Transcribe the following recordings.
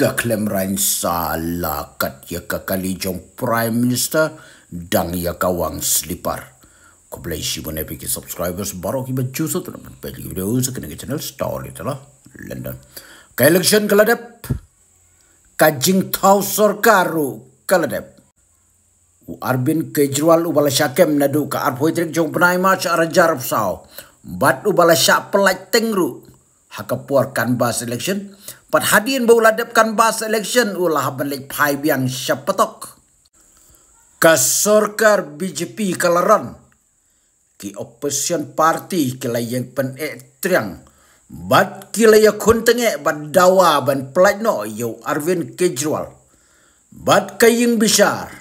ka klem rain salah, la kat ya kakali jong prime minister dang ya ka wang slipper ko play si bone subscribers baru kita bachu so to video so ke channel Story le tala lah, london ka election kaladep kajing jing thau sarkaru kaladep u arbin kejual u bala shakem na du ka arpoitrik jong penai mach arajar sao bat u bala shak pelat tengru hakapuar kanbas election pat hadin bauladap kanbas election ulah balik pai biang syapatok ka BJP kalaran ki opposition party ki layang pen e triang bat ki laya kun tenge bat dawa ban plaino yo arvin kejrual bat yang besar,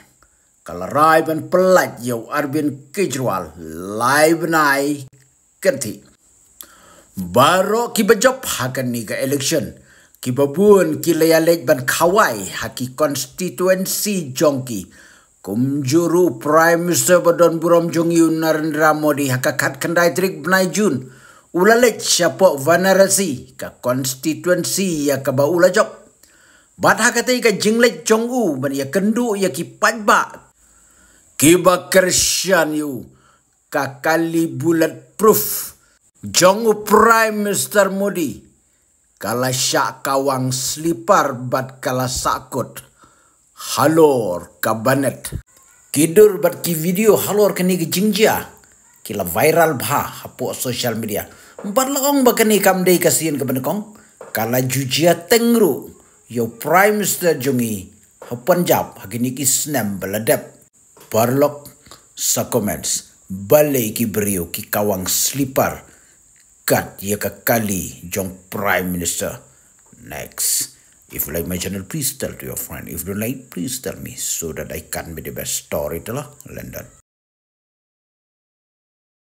kalarai ban pelat yo arvin kejrual live nai kenti Baru kita jawab hakan ni ke election. Kita pun kita yalek ban kawai haki konstituensi jongki. Kumjuru Prime Minister Badon Buram Jongi Narendra Modi haka kat kendai trik benai jun. Ulalek siapa vanarasi ke konstituensi ya kaba ula jawab. Bat haka tadi ke jinglek jonggu ban ya kendu ya ki pajba. Kiba kersian yu kakali bulletproof. proof. Jongu Prime Mr. Modi. Kala syak kawang slipar bat kala sakut. Halor kabanet. Kidur bat ki video halor kini ke jingja. Kila viral bha hapuk social media. Empat loong ba kini kam day kasihan ke benekong. Kala jujia tengru. Yo Prime Minister Jongi. Hapuan jap hakini ki senam beladap. Parlok sa comments. Balai ki beriyo ki kawang slipar kat ia kekali jong prime minister next if you like my channel please tell to your friend if you don't like please tell me so that i can be the best story. storyteller london